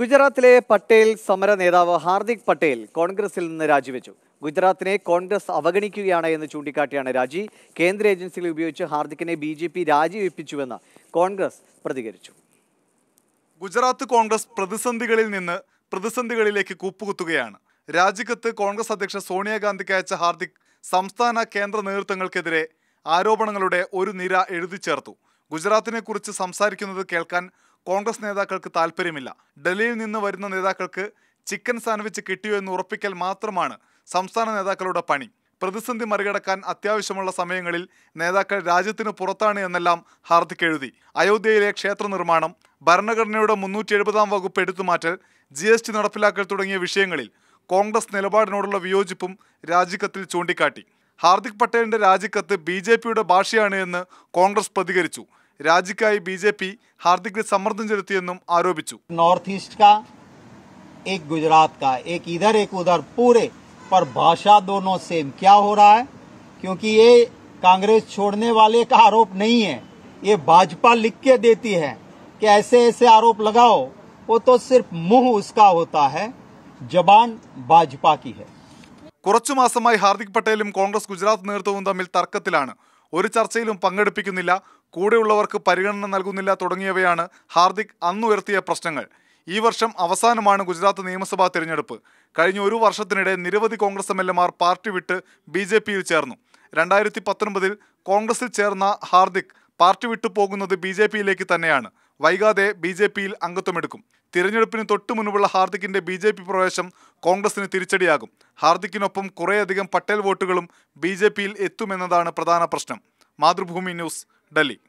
ഗുജറാത്തിലെ പട്ടേൽ സമര നേതാവ് ഹാർദിക് പട്ടേൽ കോൺഗ്രസിൽ നിന്ന് രാജിവെച്ചു ഗുജറാത്തിനെ കോൺഗ്രസ് അവഗണിക്കുകയാണ് എന്ന് ചൂണ്ടിക്കാട്ടിയാണ് രാജി കേന്ദ്ര ഏജൻസികൾ ഉപയോഗിച്ച് ഹാർദിക്കിനെ ബി ജെ പി രാജിവെപ്പിച്ചുവെന്ന് കോൺഗ്രസ് പ്രതികരിച്ചു ഗുജറാത്ത് കോൺഗ്രസ് പ്രതിസന്ധികളിൽ നിന്ന് പ്രതിസന്ധികളിലേക്ക് കൂപ്പുകുത്തുകയാണ് രാജിക്കത്ത് കോൺഗ്രസ് അധ്യക്ഷ സോണിയാഗാന്ധിക്ക് അയച്ച ഹാർദിക് സംസ്ഥാന കേന്ദ്ര നേതൃത്വങ്ങൾക്കെതിരെ ആരോപണങ്ങളുടെ ഒരു നിര എഴുതി ചേർത്തു ഗുജറാത്തിനെ കുറിച്ച് സംസാരിക്കുന്നത് കേൾക്കാൻ കോൺഗ്രസ് നേതാക്കൾക്ക് താല്പര്യമില്ല ഡൽഹിയിൽ നിന്ന് വരുന്ന നേതാക്കൾക്ക് ചിക്കൻ സാൻഡ്വിച്ച് കിട്ടിയോ എന്ന് ഉറപ്പിക്കൽ മാത്രമാണ് സംസ്ഥാന നേതാക്കളുടെ പണി പ്രതിസന്ധി മറികടക്കാൻ അത്യാവശ്യമുള്ള സമയങ്ങളിൽ നേതാക്കൾ രാജ്യത്തിന് പുറത്താണ് എന്നെല്ലാം ഹാർദിക് എഴുതി അയോധ്യയിലെ ക്ഷേത്ര നിർമ്മാണം ഭരണഘടനയുടെ മുന്നൂറ്റി എഴുപതാം വകുപ്പ് എടുത്തുമാറ്റൽ ജി എസ് ടി നടപ്പിലാക്കൽ തുടങ്ങിയ വിഷയങ്ങളിൽ കോൺഗ്രസ് നിലപാടിനോടുള്ള വിയോജിപ്പും രാജിക്കത്തിൽ ചൂണ്ടിക്കാട്ടി ഹാർദിക് പട്ടേലിന്റെ രാജിക്കത്ത് ബി ജെ പിയുടെ ഭാഷയാണ് എന്ന് കോൺഗ്രസ് പ്രതികരിച്ചു રાજ્ય કાઈ બીજેપી હાર્દિક સે સમર્થન ચરતી એનોમ આરોપിച്ചു નોર્થ ઈસ્ટ કા એક ગુજરાત કા એક ઈધર એક ઉધર પૂરે પર ભાષા દોનો સે શું ક્યાં હો રહા હે ક્યોકી એ કોંગ્રેસ છોડને વાલે કા આરોપ નહીં હે એ ભાજપા લિખકે દેતી હે કે એસે એસે આરોપ લગાઓ વો તો સિર્ફ મુહ ઉસકા હોતા હે જबान ભાજપા કી હે કોરછ માસamai હાર્દિક પટેલ ઉમ કોંગ્રેસ ગુજરાત નેતૃત્વ ઉમ તમામ તર્કતલાણ ઓર ચર્ચા સે ઉમ પંગડીપિકુ નિલા കൂടെയുള്ളവർക്ക് പരിഗണന നൽകുന്നില്ല തുടങ്ങിയവയാണ് ഹാർദിക് അന്നുയർത്തിയ പ്രശ്നങ്ങൾ ഈ വർഷം അവസാനമാണ് ഗുജറാത്ത് നിയമസഭാ തിരഞ്ഞെടുപ്പ് കഴിഞ്ഞ ഒരു വർഷത്തിനിടെ നിരവധി കോൺഗ്രസ് എം എൽ എമാർ പാർട്ടി വിട്ട് ബി ജെ പിയിൽ ചേർന്നു രണ്ടായിരത്തി പത്തൊൻപതിൽ കോൺഗ്രസിൽ ചേർന്ന ഹാർദിക് പാർട്ടി വിട്ടു പോകുന്നത് ബി ജെ പിയിലേക്ക് തന്നെയാണ് വൈകാതെ ബി ജെ പിയിൽ അംഗത്വമെടുക്കും തിരഞ്ഞെടുപ്പിന് തൊട്ടു മുൻപുള്ള ഹാർദിക്കിന്റെ ബി ജെ പി പ്രവേശം കോൺഗ്രസിന് തിരിച്ചടിയാകും ഹാർദിക്കിനൊപ്പം കുറേയധികം പട്ടേൽ വോട്ടുകളും ബി ജെ പിയിൽ എത്തുമെന്നതാണ് പ്രധാന പ്രശ്നം മാതൃഭൂമി ന്യൂസ് Delhi.